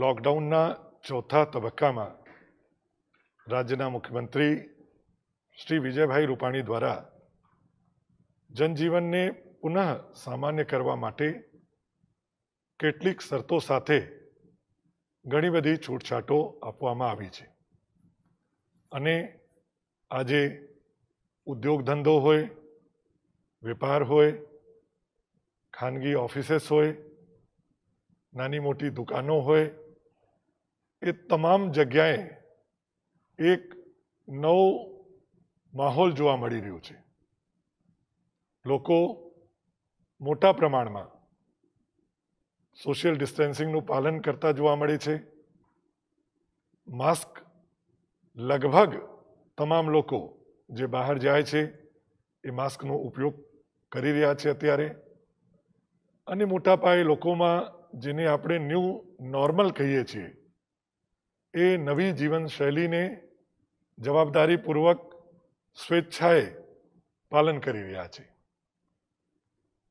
લોકડાઉનના ચોથા તબક્કામાં રાજ્યના મુખ્યમંત્રી શ્રી વિજયભાઈ રૂપાણી દ્વારા જનજીવનને પુનઃ સામાન્ય કરવા માટે કેટલીક શરતો સાથે ઘણી બધી છૂટછાટો આપવામાં આવી છે અને આજે ઉદ્યોગ ધંધો હોય વેપાર હોય ખાનગી ઓફિસેસ હોય નાની મોટી દુકાનો હોય એ તમામ જગ્યાએ એક નવો માહોલ જોવા મળી રહ્યો છે લોકો મોટા પ્રમાણમાં સોશિયલ ડિસ્ટન્સિંગનું પાલન કરતા જોવા મળે છે માસ્ક લગભગ તમામ લોકો જે બહાર જાય છે એ માસ્કનો ઉપયોગ કરી રહ્યા છે અત્યારે અને મોટા પાયે લોકોમાં જેને આપણે ન્યૂ નોર્મલ કહીએ છીએ એ નવી જીવનશૈલીને જવાબદારીપૂર્વક સ્વેચ્છાએ પાલન કરી રહ્યા છે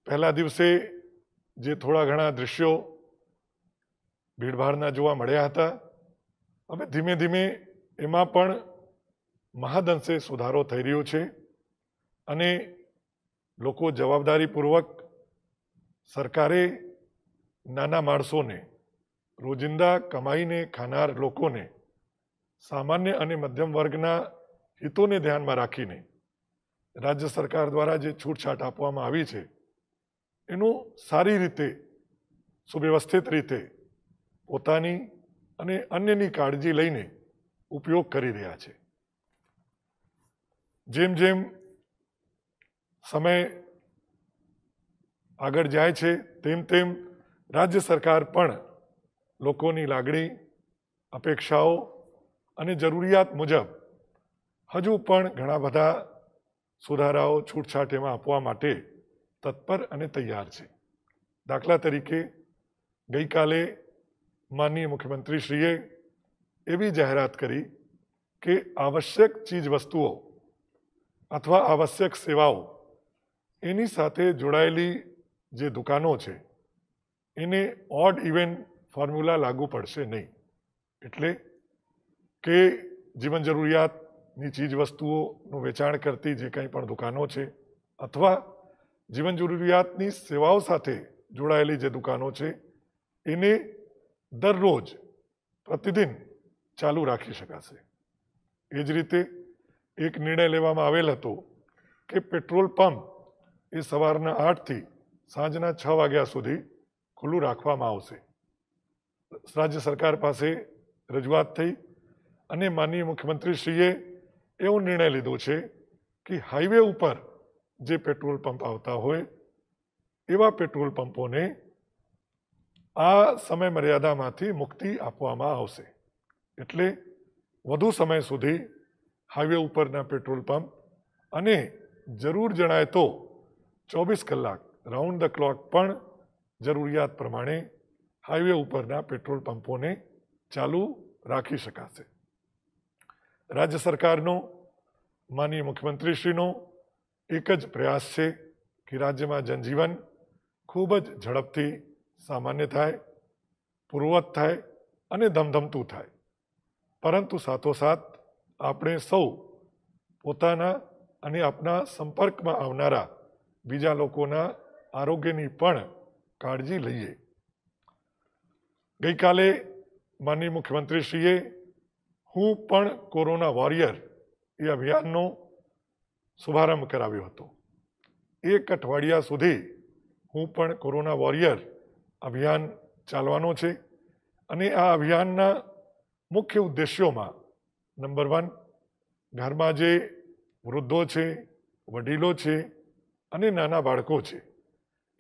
પહેલા દિવસે જે થોડા ઘણા દૃશ્યો ભીડભાડના જોવા મળ્યા હતા હવે ધીમે ધીમે એમાં પણ મહાદંશે સુધારો થઈ રહ્યો છે અને લોકો જવાબદારીપૂર્વક સરકારે નાના માણસોને રોજિંદા કમાઈને ખાનાર લોકોને સામાન્ય અને મધ્યમ વર્ગના હિતોને ધ્યાનમાં રાખીને રાજ્ય સરકાર દ્વારા જે છૂટછાટ આપવામાં આવી છે એનું સારી રીતે સુવ્યવસ્થિત રીતે પોતાની અને અન્યની કાળજી લઈને ઉપયોગ કરી રહ્યા છે જેમ જેમ સમય આગળ જાય છે તેમ તેમ રાજ્ય સરકાર પણ લોકોની લાગણી અપેક્ષાઓ અને જરૂરિયાત મુજબ હજુ પણ ઘણા બધા સુધારાઓ છૂટછાટ એમાં આપવા માટે તત્પર અને તૈયાર છે દાખલા તરીકે ગઈકાલે માનનીય મુખ્યમંત્રીશ્રીએ એવી જાહેરાત કરી કે આવશ્યક ચીજવસ્તુઓ અથવા આવશ્યક સેવાઓ એની સાથે જોડાયેલી જે દુકાનો છે એને ઓડ ઇવેન્ટ ફોર્મ્યુલા લાગુ પડશે નહીં એટલે કે જીવન જરૂરિયાતની ચીજવસ્તુઓનું વેચાણ કરતી જે કંઈ પણ દુકાનો છે અથવા જીવન જરૂરિયાતની સેવાઓ સાથે જોડાયેલી જે દુકાનો છે એને દરરોજ પ્રતિદિન ચાલુ રાખી શકાશે એ જ રીતે એક નિર્ણય લેવામાં આવેલ હતો કે પેટ્રોલ પંપ એ સવારના આઠથી સાંજના છ વાગ્યા સુધી ખુલ્લું રાખવામાં આવશે રાજ્ય સરકાર પાસે રજૂઆત થઈ અને માનનીય મુખ્યમંત્રીશ્રીએ એવો નિર્ણય લીધો છે કે હાઈવે ઉપર જે પેટ્રોલ પંપ આવતા હોય એવા પેટ્રોલ પંપોને આ સમય મર્યાદામાંથી મુક્તિ આપવામાં આવશે એટલે વધુ સમય સુધી હાઈવે ઉપરના પેટ્રોલ પંપ અને જરૂર જણાય તો ચોવીસ કલાક રાઉન્ડ ધ ક્લોક પણ જરૂરિયાત પ્રમાણે હાઇવે ઉપરના પેટ્રોલ પંપોને ચાલુ રાખી શકાશે રાજ્ય સરકારનો માનનીય મુખ્યમંત્રી શ્રીનો એક જ પ્રયાસ છે કે રાજ્યમાં જનજીવન ખૂબ જ ઝડપથી સામાન્ય થાય પુરવઠ થાય અને ધમધમતું થાય પરંતુ સાથોસાથ આપણે સૌ પોતાના અને આપના સંપર્કમાં આવનારા બીજા લોકોના આરોગ્યની પણ काळजी લઈએ ગઈકાલે માનનીય મુખ્યમંત્રીશ્રીએ હું પણ કોરોના વોરિયર એ અભિયાનનો શુભારંભ કરાવ્યો હતો એક અઠવાડિયા સુધી હું પણ કોરોના વોરિયર અભિયાન ચાલવાનો છે અને આ અભિયાનના મુખ્ય ઉદ્દેશ્યોમાં નંબર વન ઘરમાં જે વૃદ્ધો છે વડીલો છે અને નાના બાળકો છે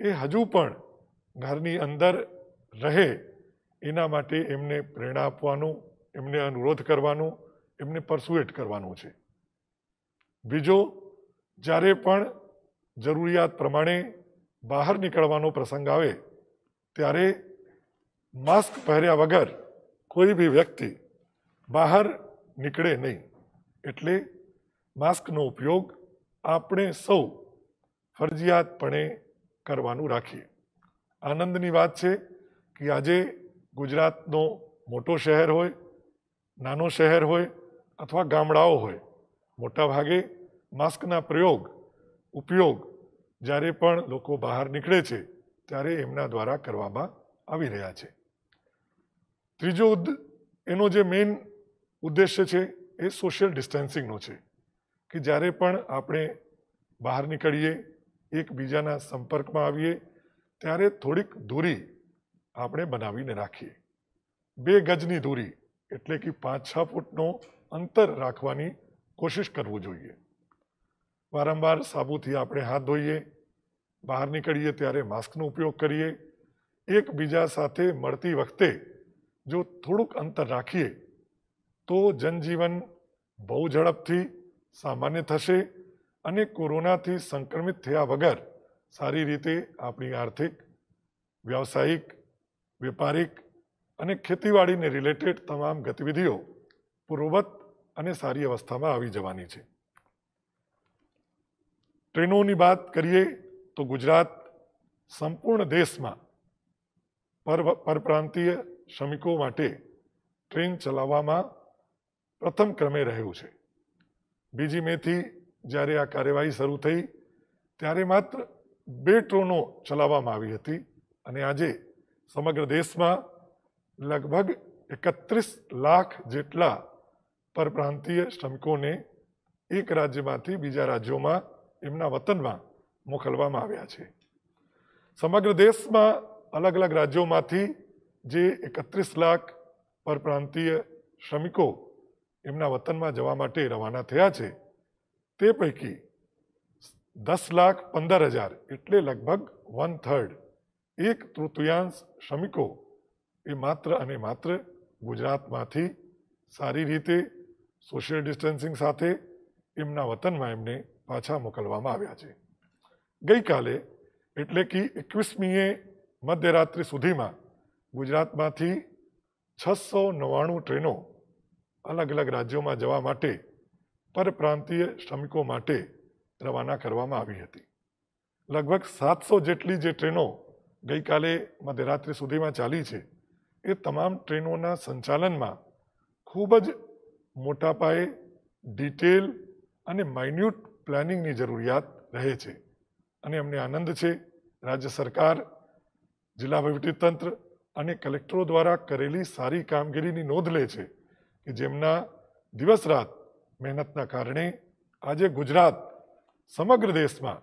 એ હજુ પણ ઘરની અંદર રહે એના માટે એમને પ્રેરણા આપવાનું એમને અનુરોધ કરવાનું એમને પરસુએટ કરવાનું છે બીજો જ્યારે પણ જરૂરિયાત પ્રમાણે બહાર નીકળવાનો પ્રસંગ આવે ત્યારે માસ્ક પહેર્યા વગર કોઈ બી વ્યક્તિ બહાર નીકળે નહીં એટલે માસ્કનો ઉપયોગ આપણે સૌ ફરજિયાતપણે કરવાનું રાખીએ આનંદની વાત છે કે આજે ગુજરાતનો મોટો શહેર હોય નાનો શહેર હોય અથવા ગામડાઓ હોય મોટાભાગે માસ્કના પ્રયોગ ઉપયોગ જ્યારે પણ લોકો બહાર નીકળે છે ત્યારે એમના દ્વારા કરવામાં આવી રહ્યા છે ત્રીજો એનો જે મેઇન ઉદ્દેશ્ય છે એ સોશિયલ ડિસ્ટન્સિંગનો છે કે જ્યારે પણ આપણે બહાર નીકળીએ એકબીજાના સંપર્કમાં આવીએ ત્યારે થોડીક દૂરી આપણે બનાવીને રાખીએ બે ગજની दूरी એટલે કે 5 6 ફૂટનો અંતર રાખવાની કોશિશ કરવી જોઈએ વારંવાર સાબુથી આપણે હાથ ધોઈએ બહાર નીકળીએ ત્યારે માસ્કનો ઉપયોગ કરીએ એકબીજા સાથે મળતી વખતે જો થોડુંક અંતર રાખીએ તો જનજીવન બહુ ઝડપથી સામાન્ય થશે અને કોરોનાથી સંક્રમિત થયા વગર સારી રીતે આપની આર્થિક વ્યવસાયિક વેપારિક અને ખેતીવાડીને રિલેટેડ તમામ ગતિવિધિઓ પૂર્વવત અને સારી અવસ્થામાં આવી જવાની છે ટ્રેનોની વાત કરીએ તો ગુજરાત સંપૂર્ણ દેશમાં પરપ્રાંતીય શ્રમિકો માટે ટ્રેન ચલાવવામાં પ્રથમ ક્રમે રહ્યું છે બીજી મેથી જ્યારે આ કાર્યવાહી શરૂ થઈ ત્યારે માત્ર બે ટ્રેનો ચલાવવામાં આવી હતી અને આજે સમગ્ર દેશમાં લગભગ એકત્રીસ લાખ જેટલા પરપ્રાંતીય શ્રમિકોને એક રાજ્યમાંથી બીજા રાજ્યોમાં એમના વતનમાં મોકલવામાં આવ્યા છે સમગ્ર દેશમાં અલગ અલગ રાજ્યોમાંથી જે એકત્રીસ લાખ પરપ્રાંતીય શ્રમિકો એમના વતનમાં જવા માટે રવાના થયા છે તે પૈકી દસ લાખ પંદર હજાર એટલે લગભગ વન થર્ડ એક તૃતીયાંશ શ્રમિકો એ માત્ર અને માત્ર ગુજરાતમાંથી સારી રીતે સોશિયલ ડિસ્ટન્સિંગ સાથે એમના વતનમાં એમને પાછા મોકલવામાં આવ્યા છે ગઈકાલે એટલે કે એકવીસમીએ મધ્યરાત્રિ સુધીમાં ગુજરાતમાંથી છસો નવ્વાણું ટ્રેનો અલગ અલગ રાજ્યોમાં જવા માટે પરપ્રાંતિય શ્રમિકો માટે રવાના કરવામાં આવી હતી લગભગ સાતસો જેટલી જે ટ્રેનો ગઈકાલે મધ્યરાત્રિ સુધીમાં ચાલી છે એ તમામ ટ્રેનોના સંચાલનમાં ખૂબ જ મોટા પાયે ડિટેલ અને માઇન્યુટ પ્લાનિંગની જરૂરિયાત રહે છે અને અમને આનંદ છે રાજ્ય સરકાર જિલ્લા વહીવટીતંત્ર અને કલેક્ટરો દ્વારા કરેલી સારી કામગીરીની નોંધ લે છે કે જેમના દિવસ રાત મહેનતના કારણે આજે ગુજરાત સમગ્ર દેશમાં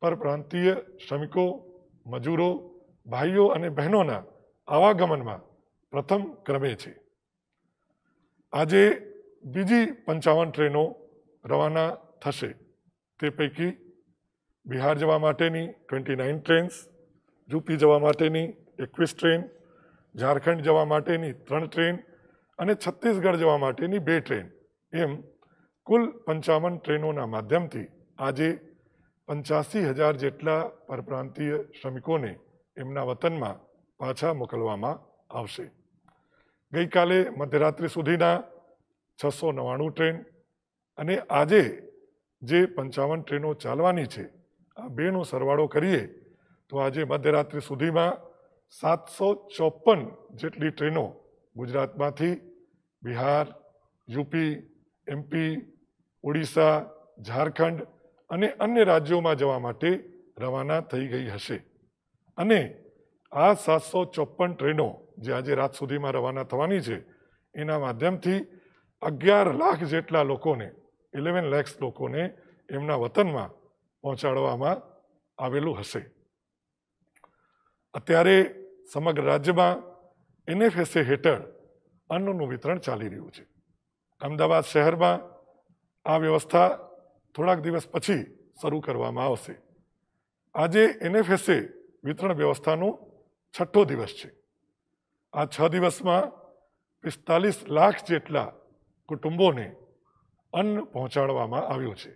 પરપ્રાંતીય શ્રમિકો મજૂરો ભાઈઓ અને બહેનોના આવાગમનમાં પ્રથમ ક્રમે છે આજે બીજી પંચાવન ટ્રેનો રવાના થશે તે પૈકી બિહાર જવા માટેની ટ્વેન્ટી નાઇન ટ્રેન્સ યુપી જવા માટેની એકવીસ ટ્રેન ઝારખંડ જવા માટેની ત્રણ ટ્રેન અને છત્તીસગઢ જવા માટેની બે ટ્રેન એમ કુલ પંચાવન ટ્રેનોના માધ્યમથી આજે પંચ્યાસી હજાર જેટલા પરપ્રાંતીય શ્રમિકોને એમના વતનમાં પાછા મોકલવામાં આવશે ગઈકાલે મધ્યરાત્રિ સુધીના છસો નવ્વાણું ટ્રેન અને આજે જે પંચાવન ટ્રેનો ચાલવાની છે આ બેનો સરવાળો કરીએ તો આજે મધ્યરાત્રિ સુધીમાં સાતસો ચોપન જેટલી ટ્રેનો ગુજરાતમાંથી બિહાર યુપી એમપી ઓડિશા ઝારખંડ અને અન્ય રાજ્યોમાં જવા માટે રવાના થઈ ગઈ હશે અને આ સાતસો ચોપ્પન ટ્રેનો જે આજે રાત સુધીમાં રવાના થવાની છે એના માધ્યમથી અગિયાર લાખ જેટલા લોકોને ઇલેવન લેક્સ લોકોને એમના વતનમાં પહોંચાડવામાં આવેલું હશે અત્યારે સમગ્ર રાજ્યમાં એનએફએસએ હેઠળ અન્નનું વિતરણ ચાલી રહ્યું છે અમદાવાદ શહેરમાં આ વ્યવસ્થા થોડાક દિવસ પછી શરૂ કરવામાં આવશે આજે એનએફએસએ વિતરણ વ્યવસ્થાનો છઠ્ઠો દિવસ છે આ છ દિવસમાં પિસ્તાલીસ લાખ જેટલા કુટુંબોને અન્ન પહોંચાડવામાં આવ્યું છે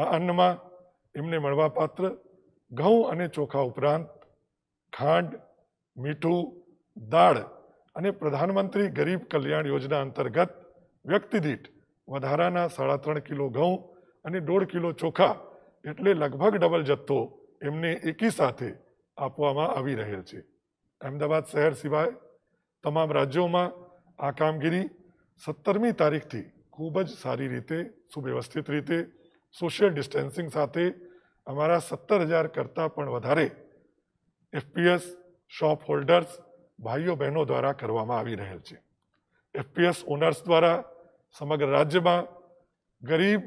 આ અન્નમાં એમને મળવાપાત્ર ઘઉં અને ચોખા ઉપરાંત ખાંડ મીઠું દાળ અને પ્રધાનમંત્રી ગરીબ કલ્યાણ યોજના અંતર્ગત વ્યક્તિદીઠ વધારાના સાડા ત્રણ કિલો ઘઉં અને દોઢ કિલો ચોખા એટલે લગભગ ડબલ જથ્થો એમને એકી સાથે આપવામાં આવી રહેલ છે અમદાવાદ શહેર સિવાય તમામ રાજ્યોમાં આ કામગીરી સત્તરમી તારીખથી ખૂબ જ સારી રીતે સુવ્યવસ્થિત રીતે સોશિયલ ડિસ્ટન્સિંગ સાથે અમારા સત્તર હજાર કરતાં પણ વધારે એફપીએસ શોપ હોલ્ડર્સ ભાઈઓ બહેનો દ્વારા કરવામાં આવી રહેલ છે એફપીએસ ઓનર્સ દ્વારા સમગ્ર રાજ્યમાં ગરીબ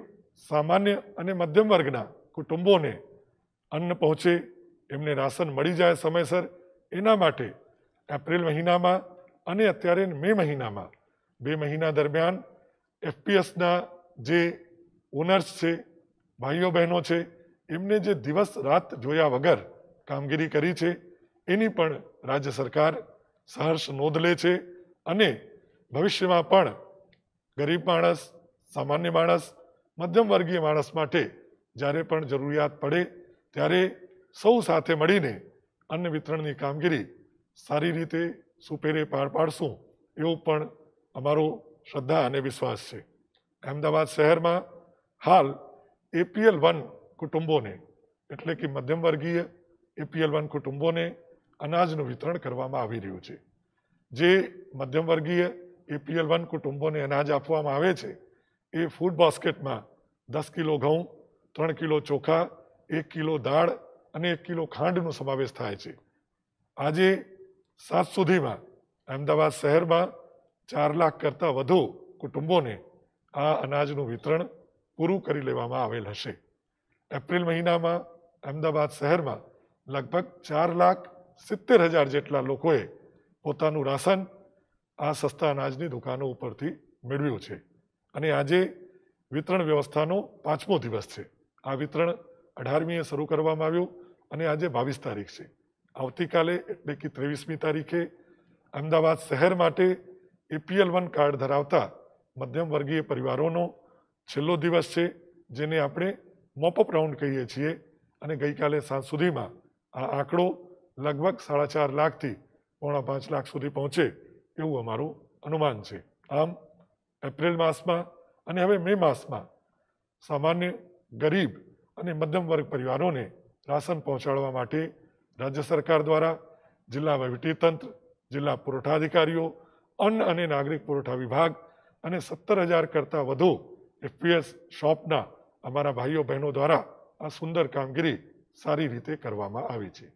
સામાન્ય અને મધ્યમ વર્ગના કુટુંબોને અન્ન પહોંચે એમને રાશન મળી જાય સમયસર એના માટે એપ્રિલ મહિનામાં અને અત્યારે મે મહિનામાં બે મહિના દરમિયાન એફપીએસના જે ઓનર્સ છે ભાઈઓ બહેનો છે એમને જે દિવસ રાત જોયા વગર કામગીરી કરી છે એની પણ રાજ્ય સરકાર સહર્ષ નોંધ લે છે અને ભવિષ્યમાં પણ ગરીબ માણસ સામાન્ય માણસ મધ્યમવર્ગીય માણસ માટે જ્યારે પણ જરૂરિયાત પડે ત્યારે સૌ સાથે મળીને અન્ન વિતરણની કામગીરી સારી રીતે સુપેરે પાર પાડશું એવો પણ અમારો શ્રદ્ધા અને વિશ્વાસ છે અમદાવાદ શહેરમાં હાલ એપીએલ વન કુટુંબોને એટલે કે મધ્યમવર્ગીય એપીએલ વન કુટુંબોને અનાજનું વિતરણ કરવામાં આવી રહ્યું છે જે મધ્યમવર્ગીય એપીએલ વન કુટુંબોને અનાજ આપવામાં આવે છે એ ફૂડ બાસ્કેટમાં દસ કિલો ઘઉં ત્રણ કિલો ચોખા એક કિલો દાળ અને એક કિલો ખાંડનો સમાવેશ થાય છે આજે સાત સુધીમાં અમદાવાદ શહેરમાં ચાર લાખ કરતાં વધુ કુટુંબોને આ અનાજનું વિતરણ પૂરું કરી લેવામાં આવેલ હશે એપ્રિલ મહિનામાં અમદાવાદ શહેરમાં લગભગ ચાર લાખ સિત્તેર હજાર જેટલા લોકોએ પોતાનું રાશન આ સસ્તા અનાજની દુકાનો ઉપરથી મેળવ્યું છે અને આજે વિતરણ વ્યવસ્થાનો પાંચમો દિવસ છે આ વિતરણ અઢારમીએ શરૂ કરવામાં આવ્યું અને આજે બાવીસ તારીખ છે આવતીકાલે એટલે કે ત્રેવીસમી તારીખે અમદાવાદ શહેર માટે એપીએલ વન કાર્ડ ધરાવતા મધ્યમ વર્ગીય પરિવારોનો છેલ્લો દિવસ છે જેને આપણે મોપઅપ રાઉન્ડ કહીએ છીએ અને ગઈકાલે સાંજ સુધીમાં આ આંકડો લગભગ સાડા ચાર લાખથી પોણા પાંચ લાખ સુધી પહોંચે એવું અમારું અનુમાન છે આમ એપ્રિલ માસમાં અને હવે મે માસમાં સામાન્ય ગરીબ અને મધ્યમ વર્ગ પરિવારોને રાશન પહોંચાડવા માટે રાજ્ય સરકાર દ્વારા જિલ્લા વહીવટીતંત્ર જિલ્લા પુરવઠા અધિકારીઓ અન્ન અને નાગરિક પુરવઠા વિભાગ અને સત્તર હજાર કરતાં વધુ એફપીએસ શોપના અમારા ભાઈઓ બહેનો દ્વારા આ સુંદર કામગીરી સારી રીતે કરવામાં આવી છે